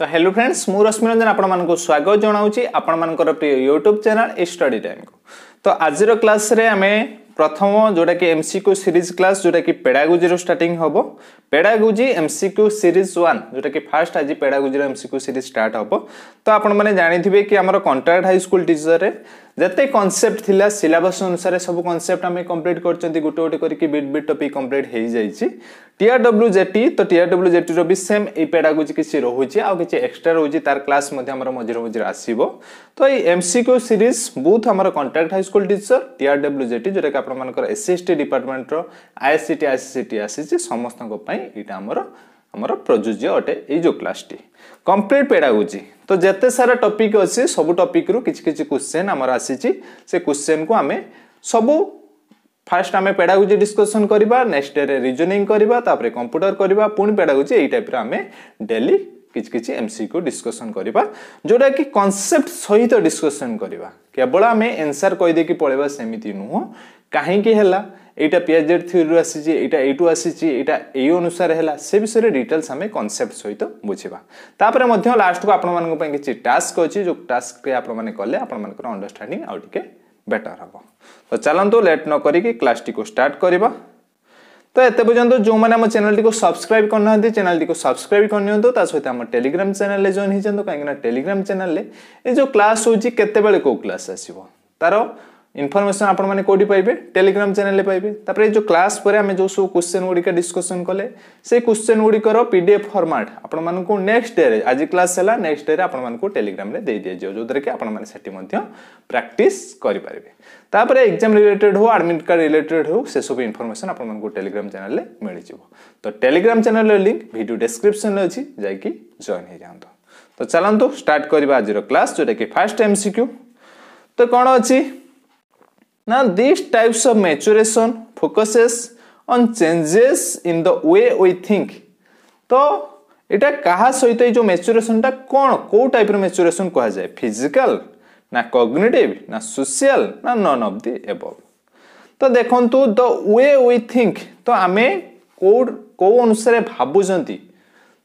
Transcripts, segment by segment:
ତ hello friends ମୁଁ ରଶ୍ମି ରଞ୍ଜନ ଆପଣମାନଙ୍କୁ ସ୍ୱାଗତ ଜଣାଉଛି ଆପଣମାନଙ୍କର ପ୍ରିୟ ୟୁଟ୍ୟୁବ୍ ଚ୍ୟାନେଲ୍ ଏ ଷ୍ଟଡି ଟାଇମ୍କୁ ତ ଆଜିର କ୍ଲାସ୍ରେ ଆମେ ପ୍ରଥମ ଯେଉଁଟାକି M C Q series class ଯେଉଁଟାକି ପେଡ଼ାଗୋଜିରୁ ଷ୍ଟାର୍ଟିଂ ହେବ পেডাগোজি এমসিকিউ সিরিজ ওয়ান যেটাকি ফার্স্ট আজ পেডাগোজির এমসিকিউ সিরিজ স্টার্ট হব তো আপনার জাঁথিবে কি আমার কন্ট্রাক্ট হাইস্কুল টিচরের যেতে কনসেপ্ট লা সিলাবস অনুসারে সব কনসেপ্ট আমি কমপ্লিট করছেন গোটে গোটে করি বিট বিট টপিক কমপ্লিট হয়ে যাই টিআর ডব্লু জেটি তো টিআর ডব্লু জেটির বি সেম এই পেডাগোজি কিছু রয়েছে আর কিছু এক্সট্রা রয়েছে তার ক্লাস মধ্যে আমার মঝিরে মঝিরে আসব তো এই এমসিকিউ সিরিজ বুথ আমার contract high school teacher TR W JT যেটাকি আপনার এসসিএসটি ডিপার্টমেন্টর আইএসসিটি আইসিসিটি আসিছে সমস্ত प्रजोज्य अटे यो क्लासटी कम्प्लीट पेड़ागोजी तो जिते सारा टपिक अच्छे सब टपिक रु कि क्वेश्चन आमर आसी क्वेश्चन को आम सब फास्ट आम पेड़ागोजी डिस्कसन करवा नेक्स्ट डे रिजनिंग करवापर कंप्यूटर करवा पुणी पेड़ागोजी यही टाइप आम डेली किसी किसी एम सी क्यू डिस्कसन करवा जोटा कि कनसेप्ट सहित डिस्कसन करवा केवल आम एनसर कहीदे पलवा सेमती नुह कहीं এইটা পিএচ জেড থিওরি আসিছি এইটা এইটু আসিছি এইটা এই অনুসারে হেলা সে বিষয়ে ডিটেলস আমি কনসেপ্ট সহিত বুঝবা তাপরে মধ্য লাস্টকু আপনার কিছু টাস্ক অছি যে টাস্করে আপনার কলে আপনার অন্ডরস্ট্যান্ডিং আউ টিকে বেটার হব তো চালু লেট নকরিকি ক্লাসটি স্টার্ট করা তো এতে পর্যন্ত যে আমার চ্যানেলটি সবসক্রাইব করে না চ্যানেলটি সবসক্রাইব করে নিও তা সহ আমার টেলিগ্রাম চ্যানেল জয়েন হয়েছেন কিন্তু টেলিগ্রাম চ্যানেল এই যে ক্লাস হচ্ছে কেতবে কেউ ক্লাস আসব তার इनफर्मेसन आपठी पाए टेलीग्राम चेल पाए जो क्लास पर आम जो सब क्वेश्चन गुड़िक डिस्कसन कले से क्वेश्चन गुड़िकर पी डी एफ फर्माट आपको नेक्स्ट डे आज क्लास है नेक्स्ट डे आपको टेलीग्राम दे दीजिए जो थे कि प्राक्ट करेंगे एक्जाम रिलेटेड हो आडमिट कार्ड रिलेटेड हो सब इनफर्मेसन आपको टेलीग्राम चेल मिल जाव तो टेलीग्राम चेल लिंक भिड डेस्क्रिपन अच्छी जैक जॉन हो जातु तो चलो स्टार्ट करवा आज क्लास जोटा कि फास्ट एम सिक्यू तो कौन अच्छी Now these types of maturation focuses on changes in the way we think. তো এটা କାହା ସହିତ ଏଇ ଯେଉଁ ମେଚୁରେସନଟା କ'ଣ କେଉଁ ଟାଇପ୍ର ମେଚୁରେସନ କୁହାଯାଏ ଫିଜିକାଲ ନା କଗ୍ନେଟିଭ ନା ସୋସିଆଲ ନା ନନ୍ ଅଫ୍ ଦି ଏବଭ୍ ତ ଦେଖନ୍ତୁ ଦ ୱେ ୱି ଥିଙ୍କ ତ ଆମେ କେଉଁ କେଉଁ ଅନୁସାରେ ଭାବୁଛନ୍ତି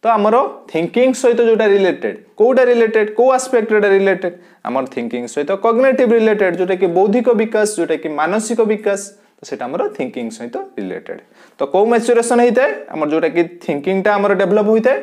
ତ ଆମର ଥିଙ୍କିଙ୍ଗ ସହିତ ଯେଉଁଟା ରିଲେଟେଡ୍ କେଉଁଟା ରିଲେଟେଡ୍ କେଉଁ ଆସ୍ପେକ୍ଟଟା ରିଲେଟେଡ୍ ଆମର ଥିଙ୍କିଙ୍ଗ ସହିତ କଗ୍ନେଟିଭ୍ ରିଲେଟେଡ୍ ଯେଉଁଟାକି ବୌଦ୍ଧିକ ବିକାଶ ଯେଉଁଟାକି ମାନସିକ ବିକାଶ ତ ସେଇଟା ଆମର ଥିଙ୍କିଙ୍ଗ ସହିତ ରିଲେଟେଡ୍ ତ କେଉଁ ମ୍ୟାଚୁରେସନ୍ ହେଇଥାଏ ଆମର ଯେଉଁଟାକି ଥିଙ୍କିଙ୍ଗଟା ଆମର ଡେଭଲପ୍ ହୋଇଥାଏ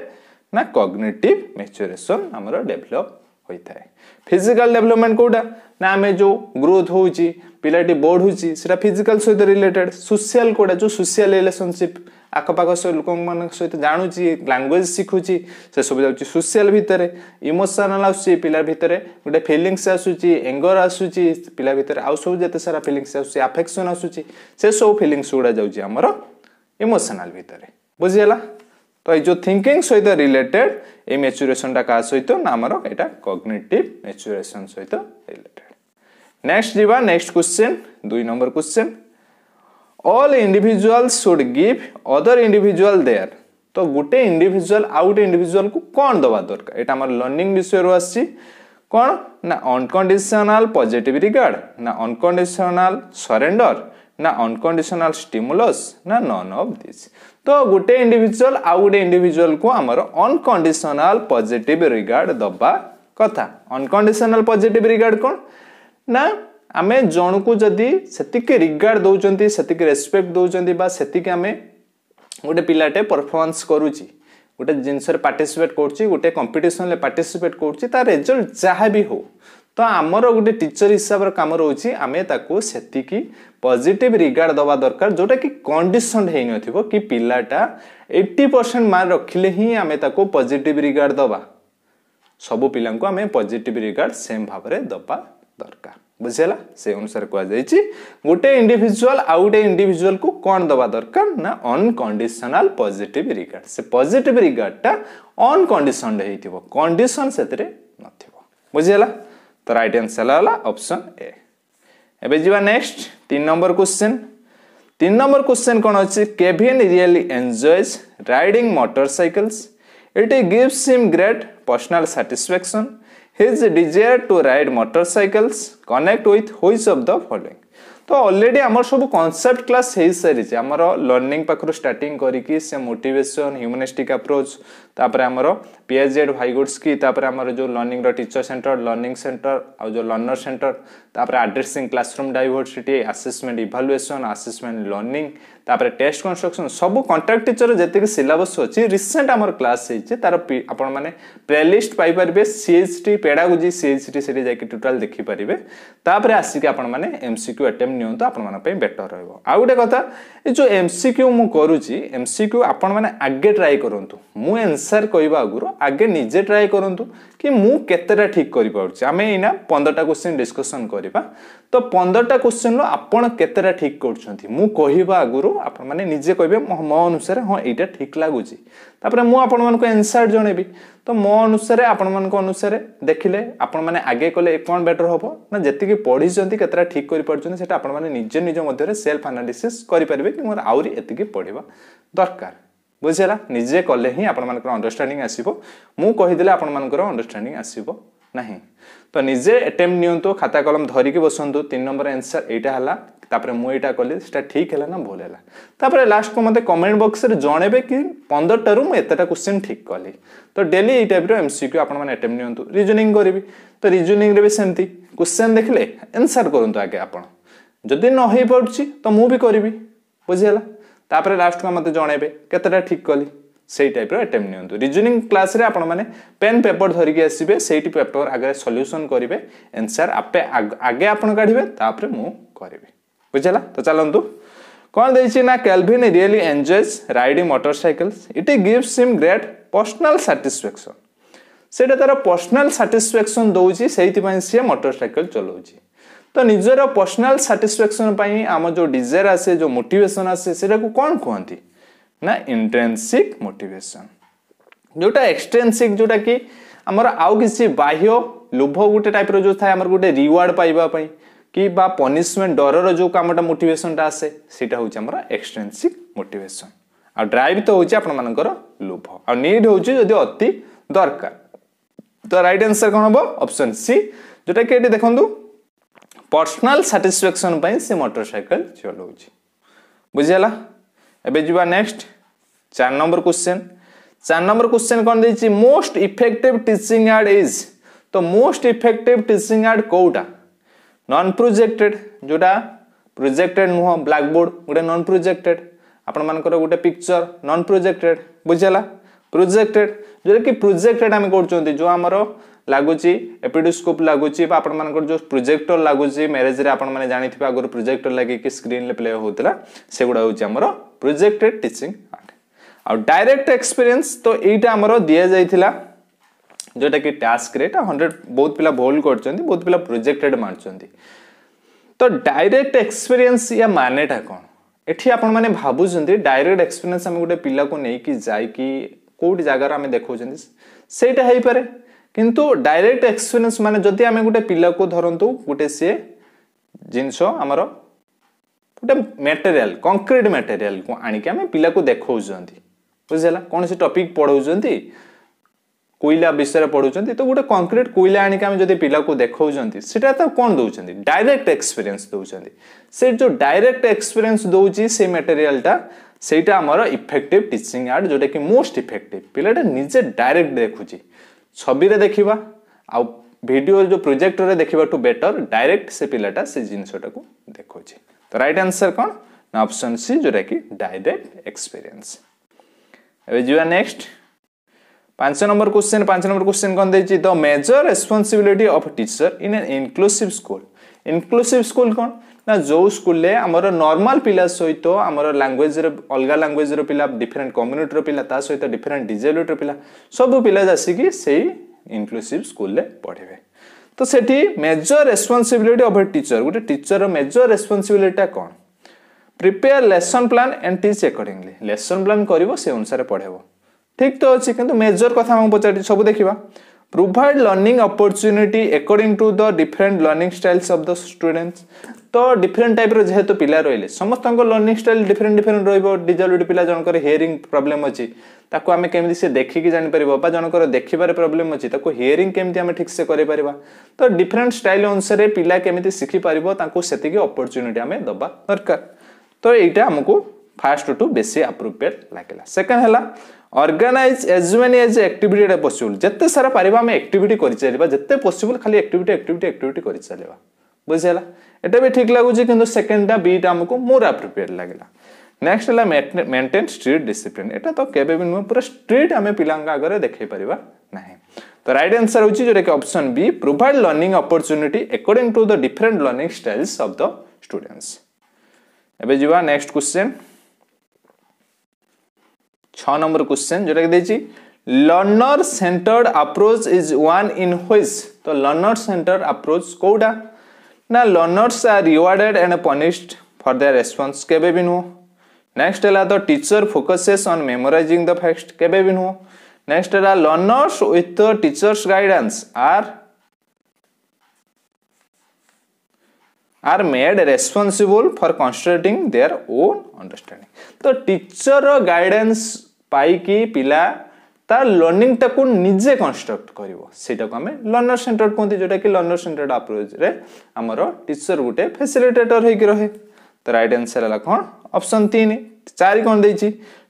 ନା କଗ୍ନେଟିଭ୍ ମ୍ୟାଚୁରେସନ୍ ଆମର ଡେଭଲପ୍ ହୋଇଥାଏ ଫିଜିକାଲ ଡେଭଲପମେଣ୍ଟ କେଉଁଟା ନା ଆମେ ଯେଉଁ ଗ୍ରୋଥ୍ ହେଉଛି ପିଲାଟି ବଢ଼ୁଛି ସେଇଟା ଫିଜିକାଲ୍ ସହିତ ରିଲେଟେଡ଼୍ ସୋସିଆଲ୍ କେଉଁଟା ଯେଉଁ ସୋସିଆଲ୍ ରିଲେସନସିପ୍ ଆଖପାଖ ଲୋକମାନଙ୍କ ସହିତ ଜାଣୁଛି ଲାଙ୍ଗୁଏଜ୍ ଶିଖୁଛି ସେସବୁ ଯାଉଛି ସୋସିଆଲ୍ ଭିତରେ ଇମୋସନାଲ୍ ଆସୁଛି ପିଲା ଭିତରେ ଗୋଟେ ଫିଲିଙ୍ଗସ୍ ଆସୁଛି ଏଙ୍ଗର ଆସୁଛି ପିଲା ଭିତରେ ଆଉ ସବୁ ଯେତେ ସାରା ଫିଲିଙ୍ଗସ୍ ଆସୁଛି ଆଫେକ୍ସନ୍ ଆସୁଛି ସେସବୁ ଫିଲିଙ୍ଗସ୍ ଗୁଡ଼ା ଯାଉଛି ଆମର ଇମୋସନାଲ୍ ଭିତରେ ବୁଝିହେଲା ତ ଏଇ ଯେଉଁ ଥିଙ୍କିଙ୍ଗ ସହିତ ରିଲେଟେଡ୍ ଏଇ ମେଚୁରେସନଟା କାହା ସହିତ ନା ଆମର ଏଇଟା କଗ୍ନେଟିଭ୍ ମେଚୁରେସନ୍ ସହିତ नेक्स्ट जीवा नेक्स्ट क्वेश्चन दुई number question all individual should give other individual their তো গোটে ইন্ডিভিজুয়াল আউ গোটে ইন্ডিভিজুয়াল কু কোণ দেওয়া দরকার এটা আমার লর্নিং বিষয়র আসছি কোণ না অনকন্ডিশনাল পজিটিভ রিগার্ড না অনকন্ডিশনাল সরেন্ডর না অনকন্ডিশনাল স্টিমুলস না নন অফ দিস তো গোটে ইন্ডিভিজুয়াল আউ গোটে ইন্ডিভিজুয়াল কু আমার অনকন্ডিশনাল পজিটিভ রিগার্ড দেবা কথা অনকন্ডিশনাল পজিটিভ রিগার্ড কোণ ना आम जन को जदि से रिगार्ड दौरान से रेस्पेक्ट दौरान आम गोटे पिलाटे परफमान्स करुच्च गोटे जिनस पार्टिसीपेट करोटे कंपिटन पार्टिसीपेट कर रेजल्ट जहाँ भी हो तो आमर गोटे टीचर हिसाब से कम रोच आम से पजिट रिगार्ड दवा दरकार जोटा कि कंडीसन हो न कि पिलाटा एट्टी परसेंट मार्क रखिले ही आम पजिट रिगार्ड दवा सब पिला पजिट रिगार्ड सेम भाव दबा दरकार बुझेगा से अनुसार कहुई गोटे इंडिजुआल आउ गए इंडिजुआल को कौन दवा दरकार ना अनकंडिशनाल पजिट रिगार्ड से पजिट रिगार्डटा अनकंडीसन हो कंडीसन से नुझेगा तो रईट आंसर है अपसन ए एवं जी नेक्स्ट तीन नंबर क्वेश्चन तीन नंबर क्वेश्चन कौन अच्छे Kevin really enjoys riding motorcycles it gives him great personal satisfaction his desire to ride motorcycles connect with which of the following তো ଅଲରେଡ଼ି ଆମର ସବୁ କନସେପ୍ଟ କ୍ଲାସ୍ ହେଇସାରିଛି ଆମର ଲର୍ଣ୍ଣିଂ ପାଖରୁ ଷ୍ଟାର୍ଟିଂ କରିକି ସେ ମୋଟିଭେସନ୍ ହ୍ୟୁମାନିଷ୍ଟିକ୍ ଆପ୍ରୋଚ୍ ତାପରେ ଆମର ପିଏଚ୍ଜେଡ୍ ଭାଇଗୁଡ଼ସ୍କି ତାପରେ ଆମର ଯେଉଁ ଲର୍ଣ୍ଣିଂର ଟିଚର ସେଣ୍ଟର ଲର୍ଣ୍ଣିଂ ସେଣ୍ଟର ଆଉ ଯେଉଁ ଲର୍ଣ୍ଣର ସେଣ୍ଟର ତାପରେ addressing classroom diversity assessment evaluation assessment learning ତାପରେ ଟେଷ୍ଟ କନଷ୍ଟ୍ରକ୍ସନ୍ ସବୁ କଣ୍ଟ୍ରାକ୍ଟ ଟିଚର ଯେତିକି ସିଲାବସ୍ ଅଛି ରିସେଣ୍ଟ ଆମର କ୍ଲାସ୍ ହେଇଛି ତାର ଆପଣମାନେ ପ୍ଲେଲିଷ୍ଟ ପାଇପାରିବେ CH T pedagogy CH T ସେଠି ଯାଇକି ଟୋଟାଲ୍ ଦେଖିପାରିବେ ତାପରେ ଆସିକି ଆପଣମାନେ ଏମ୍ ସି କ୍ୟୁ ଆଟେମ୍ପ୍ଟ ନିଅନ୍ତୁ ଆପଣମାନଙ୍କ ପାଇଁ ବେଟର୍ ରହିବ ଆଉ ଗୋଟେ କଥା ଏ ଯେଉଁ ଏମ୍ ସି କ୍ୟୁ ମୁଁ କରୁଛି ଏମ୍ ସି କ୍ୟୁ ଆପଣମାନେ ଆଗେ ଟ୍ରାଏ କରନ୍ତୁ ମୁଁ ଏନ୍ ସାର୍ କହିବା ଆଗରୁ ଆଗେ ନିଜେ ଟ୍ରାଏ କରନ୍ତୁ କି ମୁଁ କେତେଟା ଠିକ୍ କରିପାରୁଛି ଆମେ ଏଇନା ପନ୍ଦରଟା କୋଶ୍ଚିନ୍ ଡିସ୍କସନ୍ କରିବା ତ ପନ୍ଦରଟା କୋଶ୍ଚିନ୍ରୁ ଆପଣ କେତେଟା ଠିକ୍ କରୁଛନ୍ତି ମୁଁ କହିବା ଆଗରୁ ଆପଣମାନେ ନିଜେ କହିବେ ମୋ ଅନୁସାରେ ହଁ ଏଇଟା ଠିକ୍ ଲାଗୁଛି ତାପରେ ମୁଁ ଆପଣମାନଙ୍କୁ ଏନ୍ସାର୍ ଜଣେଇବି ତ ମୋ ଅନୁସାରେ ଆପଣମାନଙ୍କ ଅନୁସାରେ ଦେଖିଲେ ଆପଣମାନେ ଆଗେ କଲେ କ'ଣ ବେଟର୍ ହେବ ନା ଯେତିକି ପଢ଼ିଛନ୍ତି କେତେଟା ଠିକ୍ କରିପାରୁଛନ୍ତି ସେଇଟା ଆପଣମାନେ ନିଜ ନିଜ ମଧ୍ୟରେ ସେଲ୍ଫ ଆନାଲିସିସ୍ କରିପାରିବେ କି ମୋର ଆହୁରି ଏତିକି ପଢ଼ିବା ଦରକାର ବୁଝିହେଲା ନିଜେ କଲେ ହିଁ ଆପଣମାନଙ୍କର ଅଣ୍ଡରଷ୍ଟାଣ୍ଡିଂ ଆସିବ ମୁଁ କହିଦେଲେ ଆପଣମାନଙ୍କର ଅଣ୍ଡରଷ୍ଟାଣ୍ଡିଂ ଆସିବ ନାହିଁ ତ ନିଜେ ଆଟେମ୍ପ୍ଟ ନିଅନ୍ତୁ ଖାତା କଲମ ଧରିକି ବସନ୍ତୁ ତିନି ନମ୍ବର ଆନ୍ସର ଏଇଟା ହେଲା ତାପରେ ମୁଁ ଏଇଟା କଲି ସେଟା ଠିକ୍ ହେଲା ନା ଭୁଲ ହେଲା ତାପରେ ଲାଷ୍ଟକୁ ମୋତେ କମେଣ୍ଟ ବକ୍ସରେ ଜଣେଇବେ କି ପନ୍ଦରଟାରୁ ମୁଁ ଏତେଟା କ୍ୱେଶ୍ଚିନ୍ ଠିକ୍ କଲି ତ ଡେଲି ଏଇ ଟାଇପ୍ର ଏମ୍ ସିକ୍ୟୁ ଆପଣମାନେ ଆଟେମ୍ପ୍ଟ ନିଅନ୍ତୁ ରିଜନିଂ କରିବି ତ ରିଜନିଂରେ ବି ସେମିତି କ୍ୱେଶ୍ଚିନ୍ ଦେଖିଲେ ଆନ୍ସର କରନ୍ତୁ ଆଗେ ଆପଣ ଯଦି ନ ହେଇପାରୁଛି ତ ମୁଁ ବି କରିବି ବୁଝିହେଲା ତାପରେ ଲାଷ୍ଟକୁ ମୋତେ ଜଣେଇବେ କେତେଟା ଠିକ୍ କଲି ସେଇ ଟାଇପ୍ର ଆଟେମ୍ପ୍ଟ ନିଅନ୍ତୁ ରିଜନିଂ କ୍ଲାସ୍ରେ ଆପଣମାନେ ପେନ୍ ପେପର୍ ଧରିକି ଆସିବେ ସେଇଠି ପେପର୍ ଆଗରେ ସଲ୍ୟୁସନ୍ କରିବେ ଏନ୍ସାର୍ ଆପେ ଆଗେ ଆପଣ କାଢ଼ିବେ ତାପରେ ମୁଁ କରିବି ବୁଝିଲା ତ ଚାଲନ୍ତୁ କ'ଣ ଦେଇଛି ନା Kelvin really enjoys riding motorcycles it gives him great personal satisfaction ସେଇଟା ତାର ପର୍ସନାଲ୍ ସାଟିସ୍ଫ୍ୟାକ୍ସନ୍ ଦେଉଛି ସେଇଥିପାଇଁ ସିଏ ମଟରସାଇକେଲ୍ ଚଲାଉଛି तो निजर पर्सनाल साटिस्फेक्शन आम जो डिजायर आसे जो मोटेसन आसे से कौन कहते ना इंटेनसिक मोटेसन जोटा एक्सटेनसिक जोटा कि आमर आउ किसी बाह्य लोभ गोटे टाइप रो था आम गोटे रिवार्ड पाइबा कि पनीशमेंट डर जो कम मोटेसन टा आसे सीटा एक्सटेनसिक मोटेसन आ ड्राइव तो हूँ आपण मान लोभ आड हूँ जो अति दरकार तो रईट आंसर कौन हम अपसन सी जोटा कि देखूँ ପର୍ସନାଲ ସାଟିସ୍ଫ୍ୟାକ୍ସନ୍ ପାଇଁ ସେ ମୋଟରସାଇକେଲ ଚଲାଉଛି ବୁଝିହେଲା ଏବେ ଯିବା ନେକ୍ସଟ ଚାରି ନମ୍ବର କୋଶ୍ଚିନ୍ ଚାରି ନମ୍ବର କୋଶ୍ଚିନ୍ କ'ଣ ଦେଇଛି most effective teaching aid is ତ ମୋଷ୍ଟ ଇଫେକ୍ଟିଭ୍ ଟିଚିଂ ଆଡ୍ କେଉଁଟା ନନ୍ ପ୍ରୋଜେକ୍ଟେଡ୍ ଯେଉଁଟା ପ୍ରୋଜେକ୍ଟେଡ୍ ନୁହଁ ବ୍ଲାକ୍ବୋର୍ଡ଼ ଗୋଟେ ନନ୍ ପ୍ରୋଜେକ୍ଟେଡ୍ ଆପଣମାନଙ୍କର ଗୋଟେ ପିକ୍ଚର ନନ୍ ପ୍ରୋଜେକ୍ଟେଡ୍ ବୁଝିହେଲା ପ୍ରୋଜେକ୍ଟେଡ୍ ଯେଉଁଟାକି ପ୍ରୋଜେକ୍ଟରେଟ୍ ଆମେ କରୁଛନ୍ତି ଯେଉଁ ଆମର ଲାଗୁଛି ଏପିଡ଼ି ସ୍କୋପ୍ ଲାଗୁଛି ବା ଆପଣମାନଙ୍କର ଯେଉଁ ପ୍ରୋଜେକ୍ଟର ଲାଗୁଛି ମ୍ୟାରେଜ୍ରେ ଆପଣମାନେ ଜାଣିଥିବେ ଆଗରୁ ପ୍ରୋଜେକ୍ଟର ଲାଗିକି ସ୍କ୍ରିନ୍ରେ ପ୍ଲେ ହେଉଥିଲା ସେଗୁଡ଼ା ହେଉଛି ଆମର ପ୍ରୋଜେକ୍ଟେଡ୍ ଟିଚିଂ ଆର୍ଟ ଆଉ ଡାଇରେକ୍ଟ ଏକ୍ସପିରିଏନ୍ସ ତ ଏଇଟା ଆମର ଦିଆଯାଇଥିଲା ଯେଉଁଟାକି ଟାସ୍କରେ ଏଇଟା ହଣ୍ଡ୍ରେଡ଼ ବହୁତ ପିଲା ଭୋଲ୍ କରିଛନ୍ତି ବହୁତ ପିଲା ପ୍ରୋଜେକ୍ଟେଡ୍ ମାରୁଛନ୍ତି ତ ଡାଇରେକ୍ଟ ଏକ୍ସପିରିଏନ୍ସ ୟା ମାନେଟା କ'ଣ ଏଠି ଆପଣମାନେ ଭାବୁଛନ୍ତି ଡାଇରେକ୍ଟ ଏକ୍ସପିରିଏନ୍ସ ଆମେ ଗୋଟେ ପିଲାକୁ ନେଇକି ଯାଇକି कौट जगार आम देखें से हो कि डायरेक्ट एक्सपीरियंस मानते जदि आम गोटे पिला को धरतु गोटे सी जिनस आमर गोटे मेटेरियाल कंक्रीट मेटेरियाल आम पिला देखा बुझेगा कौन से टपिक पढ़ाऊ कोईला विषय पढ़ुंट तो गोटे कंक्रीट कोईला आने जो पिला देखा तो कौन दौरान डायरेक्ट एक्सपीरियंस दौरान से जो डायरेक्ट एक्सपीरियंस दौर से मेटेरियालटा সেইটা আমার ইফেক্টিভ টিচিং আর্ট যেটা কি মোস্ট ইফেক্টিভ পিলাটা নিজে ডাইরেক্ট দেখুছি ছবিরে দেখিবা আউ ভিডিও যে প্রোজেক্টরে দেখিবাটু বেটর ডাইরেক্ট সে পিলাটা সে জিনিসটাকে দেখুছি তো রাইট আনসার কোন না অপশন সি যেটা কি ডাইরেক্ট এক্সপিরিয়েন্স এবে যা নেক্সট पांच नंबर क्वेश्चन पांच नंबर क्वेश्चन कौन दे the major responsibility of teacher in an inclusive school inclusive school कौन ନା ଯେଉଁ ସ୍କୁଲରେ ଆମର ନର୍ମାଲ ପିଲା ସହିତ ଆମର ଲାଙ୍ଗୁଏଜ୍ର ଅଲଗା ଲାଙ୍ଗୁଏଜ୍ର ପିଲା ଡିଫରେଣ୍ଟ କମ୍ୟୁନିଟିର ପିଲା ତା ସହିତ ଡିଫରେଣ୍ଟ ଡିଜାବିଲିଟିର ପିଲା ସବୁ ପିଲା ଆସିକି ସେଇ ଇନକ୍ଲୁସିଭ୍ ସ୍କୁଲରେ ପଢ଼ିବେ ତ ସେଠି major responsibility of a teacher ଗୋଟେ ଟିଚରର ମେଜର ରେସ୍ପନ୍ସିବିଲିଟିଟା କ'ଣ prepare lesson plan and teach accordingly lesson plan କରିବ ସେ ଅନୁସାରେ ପଢ଼େଇବ ଠିକ୍ ତ ଅଛି କିନ୍ତୁ ମେଜର କଥା ଆମକୁ ପଚାରିଛି ସବୁ ଦେଖିବା provide learning opportunity according to the different learning styles of the students तो डिफरेंट टाइप रे जेहेतु पिला रहले समस्त को लर्निंग स्टाइल डिफरेंट डिफरेंट रहइबो डिजल्ड पिला जन कर हियरिंग प्रॉब्लम अछि ताको आमे केमदि से देखि के जानि परबो बा जन कर देखिबार प्रॉब्लम अछि ताको हियरिंग केमदि आमे ठीक से करि परबा तो डिफरेंट स्टाइल अनुसार रे पिला केमदि सिखि परबो ताको सेति के अपॉर्चुनिटी आमे दबा दरकार तो एटा हमकु फर्स्ट टू बेसी एप्रोप्रिएट लागला सेकंड हला अर्गानाइज एज मेनी एज एक्टिविटीटा पसिबल जिते सारा पार आम एक्टिविट कर जिते पसिबल खाली एक्टिविट एक्टिविट एक्टिविट कर बुझेगा एटा भी ठीक लगुच कि सेकेंडटा बीटा आमको मोर आप्रिपेयर लगला नेक्स्ट है मेन्टेन स्ट्रीट डिसिप्लिन यहाँ तो केवे भी नुह पूरा स्ट्रीट आम पिला आगे देखे पार ना तो रईट आंसर हो जोटा कि option B provide learning opportunity according to the different learning styles of the students एवं जावा नेक्स्ट क्वेश्चन छः नंबर क्वेश्चन जोटा कि देखिए learner centred approach is one in which तो लर्नर सेंटर्ड अप्रोच कौटा ना learners are rewarded and punished for their response केबे भी नुह नेक्स्ट है तो teacher focuses on memorising the fact केबे भी नुह नेक्स्ट है learners with teachers guidance are are made responsible for concentrating their own understanding. The teacher guidance পাইকি পিলা তার লর্নিংটাকে নিজে কনস্ট্রক্ট করব সেইটাকে আমি লর্নর সেন্টর্ড কুহতি যেটাকি লর্নর সেন্টর্ড আপ্রোচরে আমার টিচর গোটে ফেসিলিটেটর হয়ে রহে তো রাইট আনসর হল কোণ অপশন তিন চারি কোণ দিয়েছি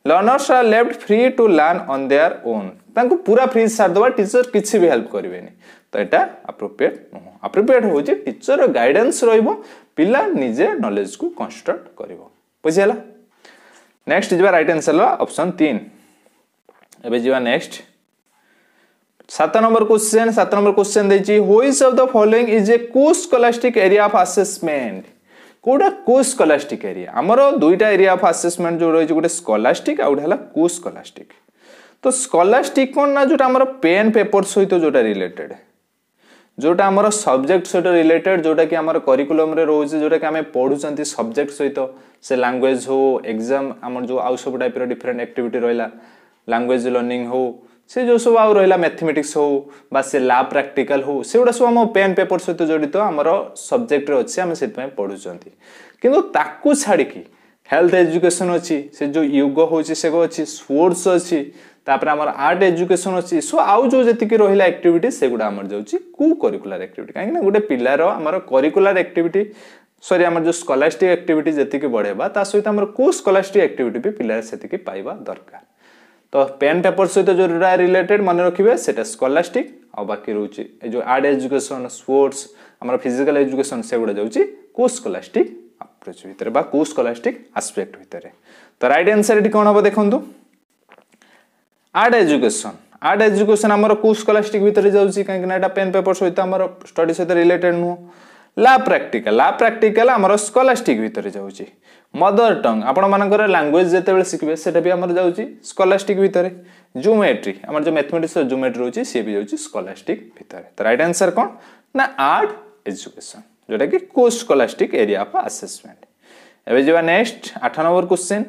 learners are left free to learn on their own ତାଙ୍କୁ ପୁରା ଫ୍ରି ସାରିଦେବା ଟିଚର କିଛି ବି ହେଲ୍ପ କରିବେନି ତ ଏଇଟା ଆପ୍ରୋପ୍ରିଏଟ୍ ନୁହଁ ଆପ୍ରୋପ୍ରିଏଟ୍ ହେଉଛି ଟିଚରର ଗାଇଡ଼ାନ୍ସ ରହିବ ପିଲା ନିଜେ ନଲେଜକୁ କନଷ୍ଟ୍ରକ୍ଟ କରିବ ବୁଝିହେଲା नेक्स्ट जी रईट आंसर ऑप्शन तीन एवं जी नेक्स्ट सात नंबर क्वेश्चन सात नंबर क्वेश्चन देखिए which of the following is a co scholastic area of assessment কোটা কোস স্কলাস্টিক এরিয়া আমার দুইটা এরিয়া অফ আসেসমেন্ট যে রয়েছে গোটে স্কলাস্টিক আর গোটে হল কোস স্কলাস্টিক তো স্কলাস্টিক কোণ না যেটা আমার পেন পেপর সহিত যেটা রিলেটেড जोटा आम सब्जेक्ट सहित रिलेटेड जोटा कि आम करिकुलम रोज जोटा कि आम पढ़ुं सब्जेक्ट सहित से लांगुएज हो एग्जाम आम जो आउ सब टाइप डिफरेन्ट आक्टिविटी रहा लांगुएज लर्णिंग हो से जो सब आउ रहा मैथमेटिक्स हो बा प्राक्टिकाल हो से सब आम पेन पेपर सहित जड़ित आम सब्जेक्ट अच्छे आम से पढ़ुं कि छाड़ी हेल्थ एजुकेशन अच्छी से जो योग हो सग अच्छी स्पोर्ट्स अच्छी ତାପରେ ଆମର ଆର୍ଟ ଏଜୁକେସନ୍ ଅଛି ସୋ ଆଉ ଯେଉଁ ଯେତିକି ରହିଲା ଆକ୍ଟିଭିଟି ସେଗୁଡ଼ା ଆମର ଯାଉଛି କୁ କରିକୁଲାର ଆକ୍ଟିଭିଟି କାହିଁକିନା ଗୋଟେ ପିଲାର ଆମର କରିକୁଲାର ଆକ୍ଟିଭିଟି ସରି ଆମର ଯେଉଁ ସ୍କଲାରସିପ୍ ଆକ୍ଟିଭିଟି ଯେତିକି ବଢ଼େଇବା ତା ସହିତ ଆମର କେଉଁ ସ୍କଲାରସିପ୍ ଆକ୍ଟିଭିଟି ବି ପିଲାର ସେତିକି ପାଇବା ଦରକାର ତ ପେନ୍ ପେପର୍ ସହିତ ଯେଉଁଟା ରିଲେଟେଡ଼ ମନେ ରଖିବେ ସେଇଟା ସ୍କଲାରସିପ୍ ଆଉ ବାକି ରହୁଛି ଏ ଯେଉଁ ଆର୍ଟ ଏଜୁକେସନ୍ ସ୍ପୋର୍ଟସ୍ ଆମର ଫିଜିକାଲ୍ ଏଜୁକେସନ୍ ସେଗୁଡ଼ା ଯାଉଛି କେଉଁ ସ୍କଲାରସିପ୍ ଆପ୍ରୋଚ୍ ଭିତରେ ବା କେଉଁ ସ୍କଲାରସିପ୍ ଆସ୍ପେକ୍ଟ ଭିତରେ ତ ରାଇଟ୍ ଆନ୍ସର୍ ଏଠି କ'ଣ ହେବ ଦେଖନ୍ତୁ আর্ট এজুকেশন আর্ট এজুকেশন আমার কেউ স্কলারশিপ ভিতরে যাচ্ছি কিনা এটা পেন পেপর সহ আমার স্টডি সহ রিলেটেড নুহ ল্যাব প্রাকটিকাল ল্যাব প্রাকটিকাল আমার স্কলারশিপ ভিতরে যাচ্ছি মদর টং আপনার ল্যাঙ্গুয়েজ যেতবে শিখবে সেটা বি আমার যাচ্ছি স্কলারশিপ ভিতরে জুমেট্রি আমার যে ম্যাথমেটিক্সর জুমেট্রি রয়েছে সি বি যাচ্ছে স্কলারশিপ ভিতরে তো রাইট আনসার কোণ না আর্ট এজুকেশন যেটা কি কো স্কলারশিপ এরিয়া অফ আসেসমেন্ট এবার যা নেক্সট আঠ number question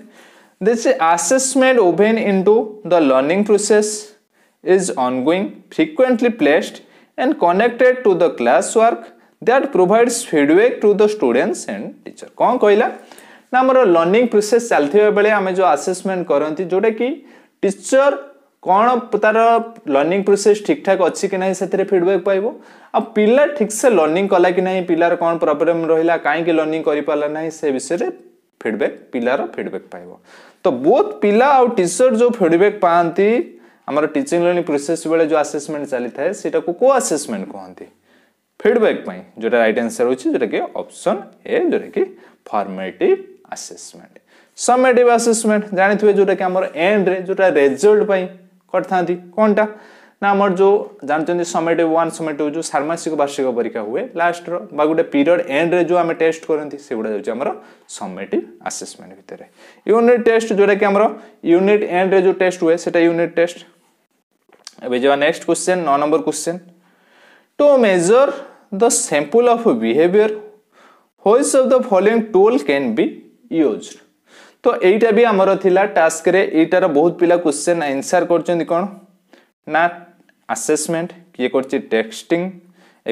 This assessment woven into the learning process is ongoing, frequently placed and connected to the classwork that provides feedback to the students and teacher. कौन कहला ना आमर learning process चलता बेले आम जो आसेसमेंट करती जोटा कि टीचर कौन तार लर्निंग प्रोसेस ठीक ठाक अच्छी कि ना से फिडबैक पाइब आ पिला ठीक से लर्निंग कला कि ना पिलार कौन प्रोब्लेम रहा कहीं लर्निंग कर पारा ना से विषय में फिडबैक पिलार फिडबैक पाइब तो बहुत पिला आउ टीचर जो फीडबैक पाती आमर टीचिंग लर्निंग प्रोसेस बेले जो आसेसमेंट चली था सेटा को को आसेसमेंट कहते फीडबैक जोटा राइट आंसर होची जोटा कि ऑप्शन ए जोटा कि फॉर्मेटिव आसेसमेंट समेटिव आसेसमेंट जानते जोटा कि आमर एंड रे जोटा रिजल्ट पाई करथांती कोनटा ନା ଆମର ଯେଉଁ ଜାଣିଛନ୍ତି ସମେଟ ୱାନ୍ ସମେଟ ଟୁ ଯେଉଁ ଷାଣ୍ମାସିକ ବାର୍ଷିକ ପରୀକ୍ଷା ହୁଏ ଲାଷ୍ଟର ବା ଗୋଟେ ପିରିୟଡ଼ ଏଣ୍ଡରେ ଯେଉଁ ଆମେ ଟେଷ୍ଟ କରନ୍ତି ସେଗୁଡ଼ା ହେଉଛି ଆମର ସମେଟିଭ୍ ଆସେସମେଣ୍ଟ ଭିତରେ ୟୁନିଟ୍ ଟେଷ୍ଟ ଯେଉଁଟାକି ଆମର ୟୁନିଟ୍ ଏଣ୍ଡରେ ଯେଉଁ ଟେଷ୍ଟ ହୁଏ ସେଟା ୟୁନିଟ୍ ଟେଷ୍ଟ ଏବେ ଯିବା ନେକ୍ସଟ କ୍ୱେଶ୍ଚେନ୍ ନଅ number question to measure the sample of behaviour which of the following tool can be used তো এইটা বি আমার লা টাস্করে এইটার বহুত পিলা কোশ্চেন আনসার করছেন কোণ না আসেসমেন্ট କିଏ କରୁଛି ଟେକ୍ସଟିଂ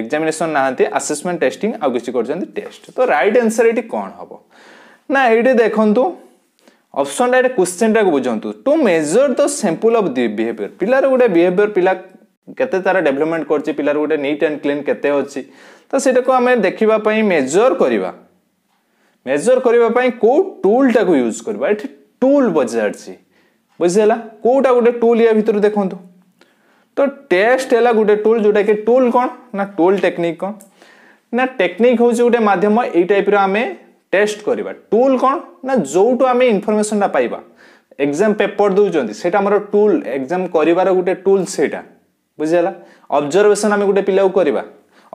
ଏକ୍ଜାମିନେସନ୍ ନାହାନ୍ତି ଆସେସମେଣ୍ଟ ଟେଷ୍ଟିଂ ଆଉ କିଛି କରୁଛନ୍ତି ଟେଷ୍ଟ ତ ରାଇଟ୍ ଆନ୍ସର୍ ଏଠି କ'ଣ ହେବ ନା ଏଇଠି ଦେଖନ୍ତୁ ଅପସନ୍ଟା ଏଠି କ୍ୱେଶ୍ଚିନ୍ଟାକୁ ବୁଝନ୍ତୁ to measure the sample of behaviour ପିଲାର ଗୋଟେ ବିହେଭିଅର୍ ପିଲା କେତେ ତାର ଡେଭଲପମେଣ୍ଟ କରୁଛି ପିଲାର ଗୋଟେ ନିଟ୍ ଆଣ୍ଡ କ୍ଲିନ୍ କେତେ ଅଛି ତ ସେଇଟାକୁ ଆମେ ଦେଖିବା ପାଇଁ ମେଜର୍ କରିବା ମେଜର୍ କରିବା ପାଇଁ କେଉଁ ଟୁଲ୍ଟାକୁ ୟୁଜ୍ କରିବା ଏଠି ଟୁଲ୍ ବଜାରଛି ବୁଝିହେଲା କେଉଁଟା ଗୋଟେ ଟୁଲ୍ ୟା ଭିତରୁ ଦେଖନ୍ତୁ ତ ଟେଷ୍ଟ ହେଲା ଗୋଟେ ଟୁଲ୍ ଯେଉଁଟାକି ଟୁଲ୍ କ'ଣ ନା ଟୁଲ୍ ଟେକ୍ନିକ୍ କ'ଣ ନା ଟେକ୍ନିକ୍ ହେଉଛି ଗୋଟେ ମାଧ୍ୟମ ଏଇ ଟାଇପ୍ର ଆମେ ଟେଷ୍ଟ କରିବା ଟୁଲ୍ କ'ଣ ନା ଯେଉଁଠୁ ଆମେ ଇନଫର୍ମେସନ୍ଟା ପାଇବା ଏକ୍ଜାମ୍ ପେପର୍ ଦେଉଛନ୍ତି ସେଇଟା ଆମର ଟୁଲ୍ ଏକ୍ଜାମ୍ କରିବାର ଗୋଟେ ଟୁଲ୍ ସେଇଟା ବୁଝିହେଲା ଅବଜର୍ଭେସନ୍ ଆମେ ଗୋଟେ ପିଲାକୁ କରିବା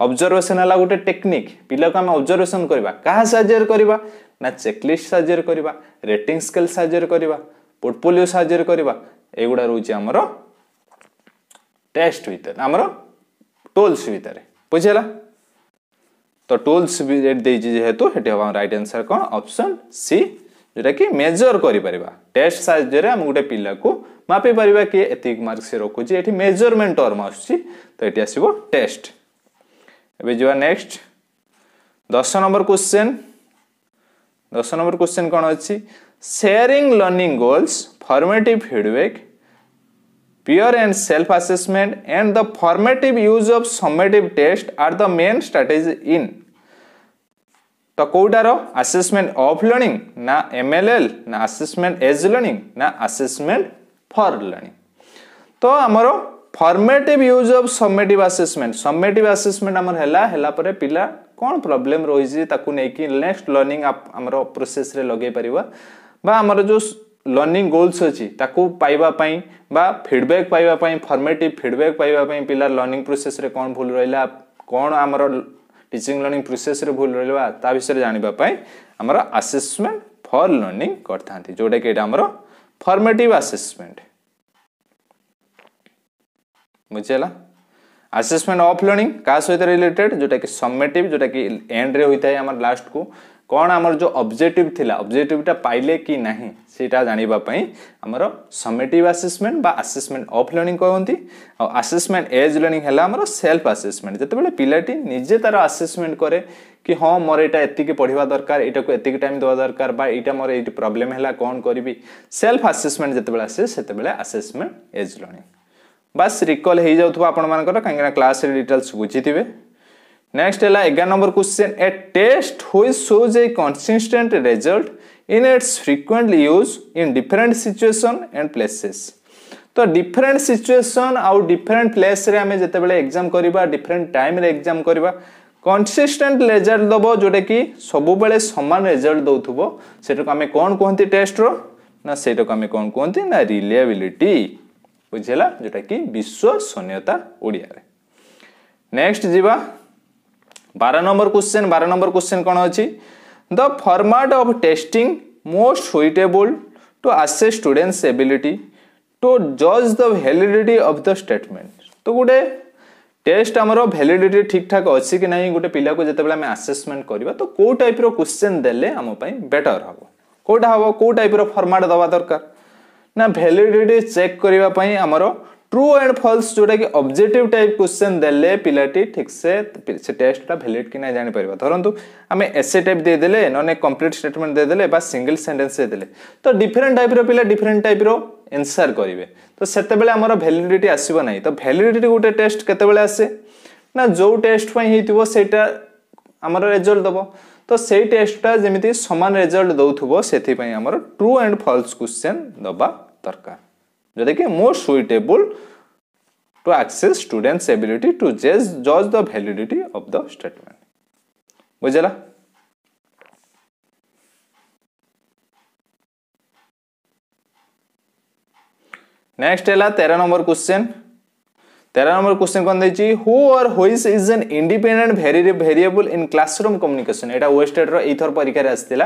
ଅବଜର୍ଭେସନ୍ ହେଲା ଗୋଟେ ଟେକ୍ନିକ୍ ପିଲାକୁ ଆମେ ଅବଜର୍ଭେସନ୍ କରିବା କାହା ସାହାଯ୍ୟରେ କରିବା ନା ଚେକଲିଷ୍ଟ ସାହାଯ୍ୟରେ କରିବା ରେଟିଂ ସ୍କେଲ୍ ସାହାଯ୍ୟରେ କରିବା ପୋର୍ଟଫୋଲିଓ ସାହାଯ୍ୟରେ କରିବା ଏଗୁଡ଼ା ରହୁଛି ଆମର ଟେଷ୍ଟ ଭିତରେ ଆମର ଟୋଲ୍ସ ଭିତରେ ବୁଝିହେଲା ତ ଟୋଲ୍ସ ରେଟ୍ ଦେଇଛି ଯେହେତୁ ସେଠି ହେବ ଆମ ରାଇଟ୍ ଆନ୍ସର୍ କ'ଣ ଅପସନ୍ ସି ଯେଉଁଟାକି ମେଜର କରିପାରିବା ଟେଷ୍ଟ ସାହାଯ୍ୟରେ ଆମେ ଗୋଟେ ପିଲାକୁ ମାପି ପାରିବା କି ଏତିକି ମାର୍କ ସେ ରଖୁଛି ଏଠି ମେଜରମେଣ୍ଟ ଟର୍ମ ଆସୁଛି ତ ଏଠି ଆସିବ ଟେଷ୍ଟ ଏବେ ଯିବା ନେକ୍ସଟ ଦଶ ନମ୍ବର କୋଶ୍ଚିନ୍ ଦଶ ନମ୍ବର କୋଶ୍ଚିନ୍ କ'ଣ ଅଛି sharing learning goals formative feedback peer and self assessment and the formative use of summative test are the main strategy in तो कौटार आसेसमेंट ऑफ लर्निंग ना एमएलएल ना आसेसमेंट एज लर्निंग ना assessment for learning तो आमर formative use of summative assessment summative assessment आम हेलापर पिला कौन प्रॉब्लम रही नेक्स्ट लर्णिंग आम प्रोसेस लगे पार्बा जो ଲର୍ଣ୍ଣିଂ ଗୋଲ୍ସ ଅଛି ତାକୁ ପାଇବା ପାଇଁ ବା ଫିଡ଼ବ୍ୟାକ୍ ପାଇବା ପାଇଁ ଫର୍ମେଟିଭ୍ ଫିଡ଼ବ୍ୟାକ୍ ପାଇବା ପାଇଁ ପିଲାର ଲର୍ଣ୍ଣିଂ ପ୍ରୋସେସ୍ରେ କ'ଣ ଭୁଲ ରହିଲା କ'ଣ ଆମର ଟିଚିଂ ଲର୍ଣ୍ଣିଂ ପ୍ରୋସେସ୍ରେ ଭୁଲ ରହିଲା ତା ବିଷୟରେ ଜାଣିବା ପାଇଁ ଆମର ଆସେସମେଣ୍ଟ ଫର୍ ଲର୍ଣ୍ଣିଂ କରିଥାନ୍ତି ଯେଉଁଟାକି ଏଇଟା ଆମର ଫର୍ମେଟିଭ୍ ଆସେସମେଣ୍ଟ ବୁଝିହେଲା ଆସେସମେଣ୍ଟ ଅଫ୍ ଲର୍ଣ୍ଣିଂ କାହା ସହିତ ରିଲେଟେଡ୍ ଯେଉଁଟାକି ସବମେଟିଭ୍ ଯେଉଁଟାକି ଏଣ୍ଡରେ ହୋଇଥାଏ ଆମର ଲାଷ୍ଟକୁ କ'ଣ ଆମର ଯେଉଁ ଅବଜେକ୍ଟିଭ୍ ଥିଲା ଅବଜେକ୍ଟିଭ୍ଟା ପାଇଲେ କି ନାହିଁ ସେଇଟା ଜାଣିବା ପାଇଁ ଆମର ସମିଟିଭ୍ ଆସିସମେଣ୍ଟ ବା ଆସିସମେଣ୍ଟ ଅଫ୍ ଲର୍ଣ୍ଣିଂ କହନ୍ତି ଆଉ ଆସିସମେଣ୍ଟ ଏଜ୍ ଲର୍ଣ୍ଣିଂ ହେଲା ଆମର ସେଲ୍ଫ ଆସିସମେଣ୍ଟ ଯେତେବେଳେ ପିଲାଟି ନିଜେ ତାର ଆସିସମେଣ୍ଟ କରେ କି ହଁ ମୋର ଏଇଟା ଏତିକି ପଢ଼ିବା ଦରକାର ଏଇଟାକୁ ଏତିକି ଟାଇମ୍ ଦେବା ଦରକାର ବା ଏଇଟା ମୋର ଏଇଠି ପ୍ରୋବ୍ଲେମ୍ ହେଲା କ'ଣ କରିବି ସେଲ୍ଫ ଆସିସମେଣ୍ଟ ଯେତେବେଳେ ଆସେ ସେତେବେଳେ ଆସିସମେଣ୍ଟ ଏଜ୍ ଲର୍ଣ୍ଣିଂ ବାସ୍ ରିକଲ୍ ହେଇଯାଉଥିବ ଆପଣମାନଙ୍କର କାହିଁକିନା କ୍ଲାସ୍ରେ ଡିଟେଲ୍ସ ବୁଝିଥିବେ নেক্সট হল এগার number question a test which shows a consistent result in its frequently use in different situation and places তো ডিফরেন্ট সিচুয়েসন আউ ডিফরেন্ট প্লেসরে আমি যেতবে এক্সাম করা ডিফরেন্ট টাইমে এক্সাম করা কনসিষ্টেন্ট রেজল্ট দেব যেটাকি সবুলে সমান রেজল্ট দেব সেটাকে আমি কম কুহতি টেস্টর না সেটাকে আমি কম কুহতি না রিলিয়াবিলিটি বুঝলা যেটা কি বিশ্বসনীয়তা ওড়িয়ার নেক্সট যা ବାର ନମ୍ବର କ୍ୱେଶ୍ଚେନ୍ ବାର ନମ୍ବର କ୍ୱେଶ୍ଚେନ୍ କ'ଣ ଅଛି the format of testing most suitable to assess students ability to ଜଜ୍ the validity of the statement ତ ଗୋଟେ টেস্ট আমার ভ্যালিডিটি ঠিকঠাক অছি কি না গোটে পিলাকে যেতবে আমি আসেসমেন্ট করা তো কেউ টাইপর কোশ্চেন দেলে আমি বেটর হব কোটা হব কেউ টাইপর ফর্মাট দেওয়া দরকার না ভ্যালিডিটি চেক করা আমার ট্রু এন্ড ফলস যেটা কি অবজেক্টিভ টাইপ কোশ্চেন দেলে পিলাটি ঠিকসে সে টেস্টটা ভ্যালিড কি না জাঁপার ধরতু আমি এসে টাইপ দিয়েদেলে নহে কমপ্লিট স্টেটমেন্ট দিয়েদেলে বা সিঙ্গল সেটেন্স দিয়েদেলে তো ডিফরেন্ট টাইপর পিলা ডিফরেন্ট টাইপর এনসার করবে তো সেতবে আমার ভ্যালিডিটি আসব না তো ভ্যালিডিটি গোটে টেস্ট কেতবে আসে না যে টেস্ট হয়েছিল সেইটা আমার রেজল্ট দেব তো সেই টেস্টটা যেমি সমান রেজল্ট দৌথব সেপাই আমার ট্রু এন্ড ফলস কোশ্চেন দেওয়া দরকার जो देखिए suitable to access students ability to जज जज the validity of the statement बुझला नेक्स्ट है तेरह नंबर क्वेश्चन तेरह नंबर क्वेश्चन कौन देखिए हु और हुईज is an independent variable in classroom communication एटा वेस्टेड रो परीक्षा आसला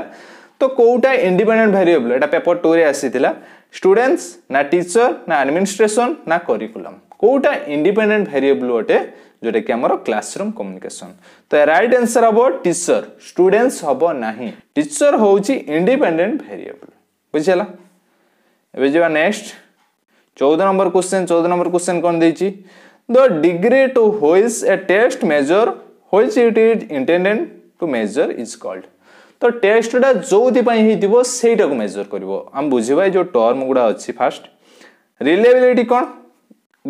তো কোউটা ইন্ডিপেন্ডেন্ট ভ্যারিয়েবল এটা পেপর টুরে আসিলা স্টুডেন্টস না টিচর না আডমিনিস্ট্রেসন না কারিকুলাম কোউটা ইন্ডিপেন্ডেন্ট ভ্যারিয়েবল অটে যেটা কি আমার ক্লাসরুম কমিউনিকেশন তো রাইট আনসার হব টিচর স্টুডেন্টস হব না টিচর হচ্ছে ইন্ডিপেন্ডেন্ট ভ্যারিয়েবল বুঝিগাল এবে যা নেক্সট চৌদ নম্বর কোশ্চেন চৌদ নম্বর কোশ্চেন কোণ দিয়েছি the degree to which a test measure which it is intended to measure is called ତ ଟେଷ୍ଟଟା ଯେଉଁଥିପାଇଁ ହେଇଥିବ ସେଇଟାକୁ ମେଜର କରିବ ଆମେ ବୁଝିବା ଏଇ ଯେଉଁ ଟର୍ମ ଗୁଡ଼ା ଅଛି ଫାଷ୍ଟ ରିଲେବିଲିଟି କ'ଣ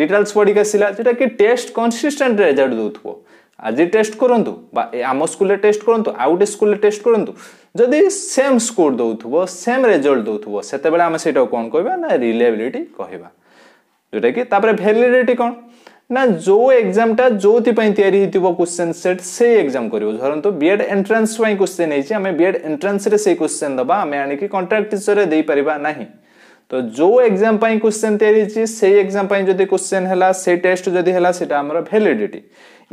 ଡିଟେଲ୍ସ ପଢ଼ିକି ଆସିଲା ଯେଉଁଟାକି ଟେଷ୍ଟ କନସିଷ୍ଟାଣ୍ଟ ରେଜଲ୍ଟ ଦେଉଥିବ ଆଜି ଟେଷ୍ଟ କରନ୍ତୁ ବା ଆମ ସ୍କୁଲରେ ଟେଷ୍ଟ କରନ୍ତୁ ଆଉ ଗୋଟେ ସ୍କୁଲରେ ଟେଷ୍ଟ କରନ୍ତୁ ଯଦି ସେମ୍ ସ୍କୋର ଦେଉଥିବ ସେମ୍ ରେଜଲ୍ଟ ଦେଉଥିବ ସେତେବେଳେ ଆମେ ସେଇଟାକୁ କ'ଣ କହିବା ନା ରିଲେବିଲିଟି କହିବା ଯେଉଁଟାକି ତାପରେ ଭ୍ୟାଲିଡିଟି କ'ଣ ना जो एग्जाम टा जो तैयारी क्वेश्चन सेट से एग्जाम करूँ बी एड एंट्रान्स क्वेश्चन आम बीएड एंट्रान्स क्वेश्चन दबा आम आंट्राक्ट टीचर दे पार ना तो जो एग्जाम एक्जाम क्वेश्चन तैयारी से एग्जाम जो क्वेश्चन है से टेस्ट जो है भैलीडी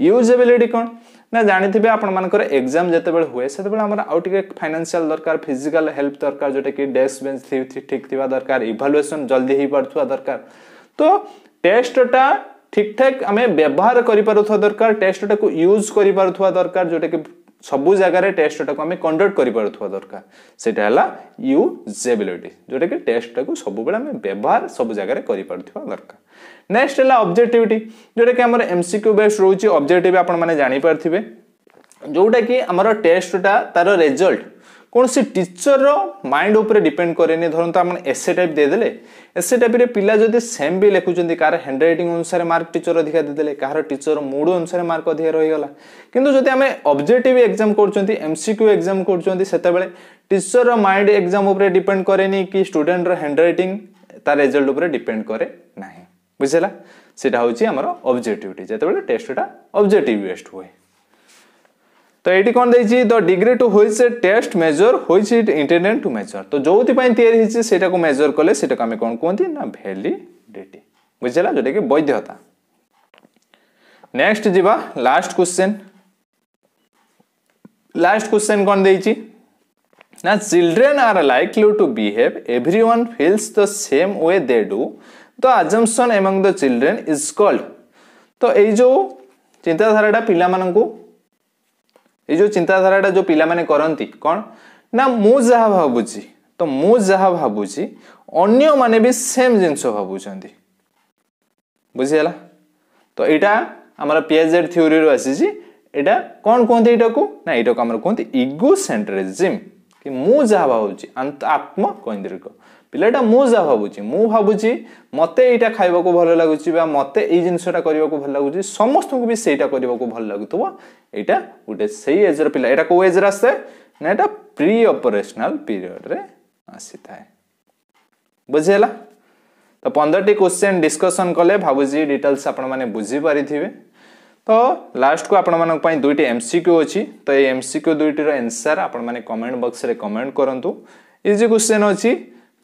यूजेबिलिटी कौन ना जानते हैं आपण मैं एग्जाम जो हुए से फाइनेसियाल दरकार फिजिकाल हेल्प दरकार जो कि डेस्क बेच ठीक थी दरकार इभालुएसन जल्दी हो पार दरकार तो टेस्टा ଠିକ୍ ଠାକ୍ ଆମେ ବ୍ୟବହାର କରିପାରୁଥିବା ଦରକାର ଟେଷ୍ଟଟାକୁ ୟୁଜ୍ କରିପାରୁଥିବା ଦରକାର ଯେଉଁଟାକି ସବୁ ଜାଗାରେ ଟେଷ୍ଟଟାକୁ ଆମେ କଣ୍ଡକ୍ଟ କରିପାରୁଥିବା ଦରକାର ସେଇଟା ହେଲା ୟୁଜେବିଲିଟି ଯେଉଁଟାକି ଟେଷ୍ଟଟାକୁ ସବୁବେଳେ ଆମେ ବ୍ୟବହାର ସବୁ ଜାଗାରେ କରିପାରୁଥିବା ଦରକାର ନେକ୍ସଟ ହେଲା ଅବଜେକ୍ଟିଭିଟି ଯେଉଁଟାକି ଆମର ଏମ୍ସିକ୍ୟୁ ବେସ୍ ରହୁଛି ଅବଜେକ୍ଟିଭ୍ ଆପଣମାନେ ଜାଣିପାରିଥିବେ ଯେଉଁଟାକି ଆମର ଟେଷ୍ଟଟା ତାର ରେଜଲ୍ଟ କୌଣସି ଟିଚରର ମାଇଣ୍ଡ ଉପରେ ଡିପେଣ୍ଡ କରେନି ଧରନ୍ତୁ ଆପଣ ଏସେ ଟାଇପ୍ ଦେଇଦେଲେ ଏସେ ଟାଇପ୍ରେ ପିଲା ଯଦି ସେମ୍ ବି ଲେଖୁଛନ୍ତି କାହାର ହ୍ୟାଣ୍ଡ ରାଇଟିଂ ଅନୁସାରେ ମାର୍କ ଟିଚର ଅଧିକା ଦେଇଦେଲେ କାହାର ଟିଚର ମୁଡ୍ ଅନୁସାରେ ମାର୍କ ଅଧିକା ରହିଗଲା କିନ୍ତୁ ଯଦି ଆମେ ଅବଜେକ୍ଟିଭ୍ ଏକ୍ଜାମ୍ କରୁଛନ୍ତି ଏମ୍ସିକ୍ୟୁ ଏକ୍ଜାମ୍ କରୁଛନ୍ତି ସେତେବେଳେ ଟିଚରର ମାଇଣ୍ଡ ଏକ୍ଜାମ୍ ଉପରେ ଡିପେଣ୍ଡ କରେନି କି ଷ୍ଟୁଡେଣ୍ଟର ହ୍ୟାଣ୍ଡ ରାଇଟିଂ ତା ରେଜଲ୍ଟ ଉପରେ ଡିପେଣ୍ଡ କରେ ନାହିଁ ବୁଝିଲା ସେଇଟା ହେଉଛି ଆମର ଅବଜେକ୍ଟିଭିଟି ଯେତେବେଳେ ଟେଷ୍ଟଟା ଅବଜେକ୍ଟିଭ୍ ବେସ୍ଡ ହୁଏ तो ये कौन the degree to which test measure which intended to major तो जो या मेजर कले कौन कहते ना भैलीडेटी बुझेगा जोटा कि वैधता नेक्स्ट जी लास्ट क्वेश्चन लास्ट क्वेश्चन कौन दे ना children are likely to behave every own feels the same way they do the आजमसन among the children is called तो ये जो चिंताधारा पिला ଏ ଯେଉଁ ଚିନ୍ତାଧାରାଟା ଯେଉଁ ପିଲାମାନେ କରନ୍ତି କ'ଣ ନା ମୁଁ ଯାହା ଭାବୁଛି ତ ମୁଁ ଯାହା ଭାବୁଛି ଅନ୍ୟମାନେ ବି ସେମ୍ ଜିନିଷ ଭାବୁଛନ୍ତି ବୁଝିହେଲା ତ ଏଇଟା ଆମର ପିଆଜେଡ୍ ଥିଓରିରୁ ଆସିଛି ଏଇଟା କ'ଣ କୁହନ୍ତି ଏଇଟାକୁ ନା ଏଇଟାକୁ ଆମର କୁହନ୍ତି ଇଗୋ ସେଣ୍ଟ୍ରିଜିମ୍ କି ମୁଁ ଯାହା ଭାବୁଛି ଆତ୍ମ କୈନ୍ଦ୍ରିକ ପିଲାଟା ମୁଁ ଯାହା ଭାବୁଛି ମୁଁ ଭାବୁଛି ମୋତେ ଏଇଟା ଖାଇବାକୁ ଭଲ ଲାଗୁଛି ବା ମୋତେ ଏଇ ଜିନିଷଟା କରିବାକୁ ଭଲ ଲାଗୁଛି ସମସ୍ତଙ୍କୁ ବି ସେଇଟା କରିବାକୁ ଭଲ ଲାଗୁଥିବ ଏଇଟା ଗୋଟେ ସେଇ ଏଜ୍ର ପିଲା ଏଇଟା କେଉଁ ଏଜ୍ରେ ଆସେ ନା ଏଇଟା ପ୍ରି ଅପରେସନାଲ୍ ପିରିୟଡ଼ରେ ଆସିଥାଏ ବୁଝିହେଲା ତ ପନ୍ଦରଟି କୋଶ୍ଚିନ୍ ଡିସ୍କସନ୍ କଲେ ଭାବୁଛି ଡିଟେଲ୍ସ ଆପଣମାନେ ବୁଝିପାରିଥିବେ ତ ଲାଷ୍ଟକୁ ଆପଣମାନଙ୍କ ପାଇଁ ଦୁଇଟି ଏମ୍ ସି କ୍ୟୁ ଅଛି ତ ଏଇ ଏମ୍ ସି କ୍ୟୁ ଦୁଇଟିର ଏନ୍ସର୍ ଆପଣମାନେ କମେଣ୍ଟ ବକ୍ସରେ କମେଣ୍ଟ କରନ୍ତୁ ଇଜି କୋଶ୍ଚିନ୍ ଅଛି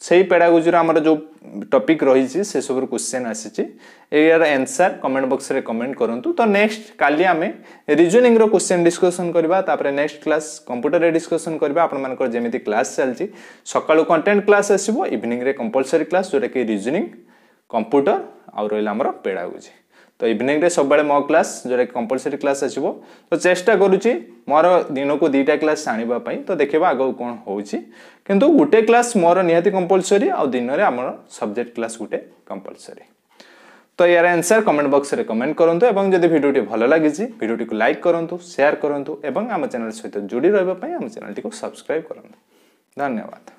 সেই পেডাগোজির আমার যে টপিক রয়েছে সেসবুর কোশ্চেন আসিছে এর এনসার কমেন্ট বক্সে কমেন্ট করতু তো নেক্সট কালি আমি রিজনিং কোশ্চেন ডিসকসন করা তাপরে নেক্সট ক্লাস কম্পুটরের ডিসকসন করা আপনার যেমি ক্লাস চালছি সকাল কন্টেন্ট ক্লাস ইভিনিং রে কম্পলসরি ক্লাস যেটা কি রিজনিং কম্পুটর আউ রহলা আমার পেডাগোজি তো ଇଭିନିଂରେ ସବୁବେଳେ ମୋ କ୍ଲାସ୍ ଯେଉଁଟାକି କମ୍ପଲସରି କ୍ଲାସ୍ ଆସିବ ତ ଚେଷ୍ଟା କରୁଛି ମୋର ଦିନକୁ ଦୁଇଟା କ୍ଲାସ୍ ଆଣିବା ପାଇଁ ତ ଦେଖିବା ଆଗକୁ କ'ଣ ହେଉଛି କିନ୍ତୁ ଗୋଟେ କ୍ଲାସ୍ ମୋର ନିହାତି କମ୍ପଲସରି ଆଉ ଦିନରେ ଆମର ସବଜେକ୍ଟ କ୍ଲାସ୍ ଗୋଟେ କମ୍ପଲସରି ତ ଏହାର ଆନ୍ସର୍ କମେଣ୍ଟ ବକ୍ସରେ କମେଣ୍ଟ କରନ୍ତୁ ଏବଂ ଯଦି ଭିଡ଼ିଓଟି ଭଲ ଲାଗିଛି ଭିଡ଼ିଓଟିକୁ ଲାଇକ୍ କରନ୍ତୁ ସେୟାର କରନ୍ତୁ ଏବଂ ଆମ ଚ୍ୟାନେଲ୍ ସହିତ ଯୋଡ଼ି ରହିବା ପାଇଁ ଆମ ଚ୍ୟାନେଲ୍ଟିକୁ ସବସ୍କ୍ରାଇବ୍ କରନ୍ତୁ ଧନ୍ୟବାଦ